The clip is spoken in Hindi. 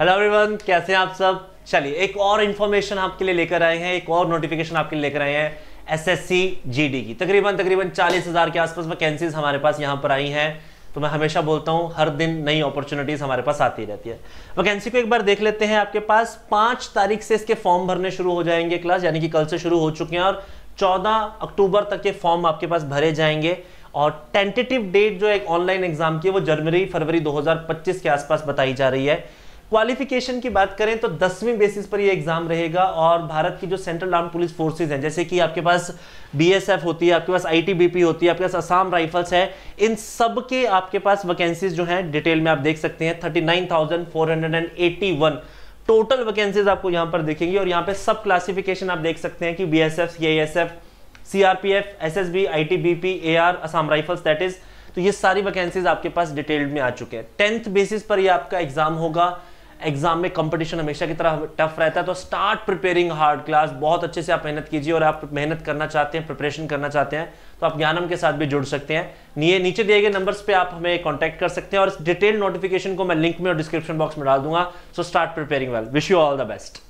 हेलो एवरीवन कैसे हैं आप सब चलिए एक और इन्फॉर्मेशन आपके लिए लेकर आए हैं एक और नोटिफिकेशन आपके लिए लेकर आए हैं एसएससी जीडी की तकरीबन तकरीबन चालीस हजार के आसपास वैकेंसीज हमारे पास यहाँ पर आई हैं तो मैं हमेशा बोलता हूँ हर दिन नई अपॉर्चुनिटीज हमारे पास आती रहती है वैकेंसी को एक बार देख लेते हैं आपके पास पांच तारीख से इसके फॉर्म भरने शुरू हो जाएंगे क्लास यानी कि कल से शुरू हो चुके हैं और चौदह अक्टूबर तक के फॉर्म आपके पास भरे जाएंगे और टेंटेटिव डेट जो एक ऑनलाइन एग्जाम की है वो जनवरी फरवरी 2025 के आसपास बताई जा रही है क्वालिफिकेशन की बात करें तो दसवीं बेसिस पर ये एग्जाम रहेगा और भारत की जो सेंट्रल आर्म पुलिस फोर्सेज हैं जैसे कि आपके पास बीएसएफ होती है आपके पास आईटीबीपी होती है आपके पास असम राइफल्स है इन सब के आपके पास वैकेंसीज जो हैं डिटेल में आप देख सकते हैं वन टोटल वैकेंसीज आपको यहाँ पर देखेंगे और यहाँ पे सब क्लासिफिकेशन आप देख सकते हैं कि B S F C S F C R P F S S B I T B P A R Assam rifles that is तो ये सारी वैकेंसीज आपके पास डिटेल्ड में आ चुके हैं टेंथ बेसिस पर ये आपका एग्जाम होगा एग्जाम में कंपटीशन हमेशा की तरह टफ रहता है तो स्टार्ट प्रिपेयरिंग हार्ड क्लास बहुत अच्छे से आप मेहनत कीजिए और आप मेहनत करना चाहते हैं प्रिपरेशन करना चाहते हैं तो आप ज्ञानम के साथ भी जुड़ सकते हैं नीचे दिए गए नंबर्स पे आप हमें कॉन्टैक्ट कर सकते हैं और डिटेल नोटिफिकेशन को मैं लिंक में और डिस्क्रिप्शन बॉक्स में डाल दूंगा so start preparing well wish you all the best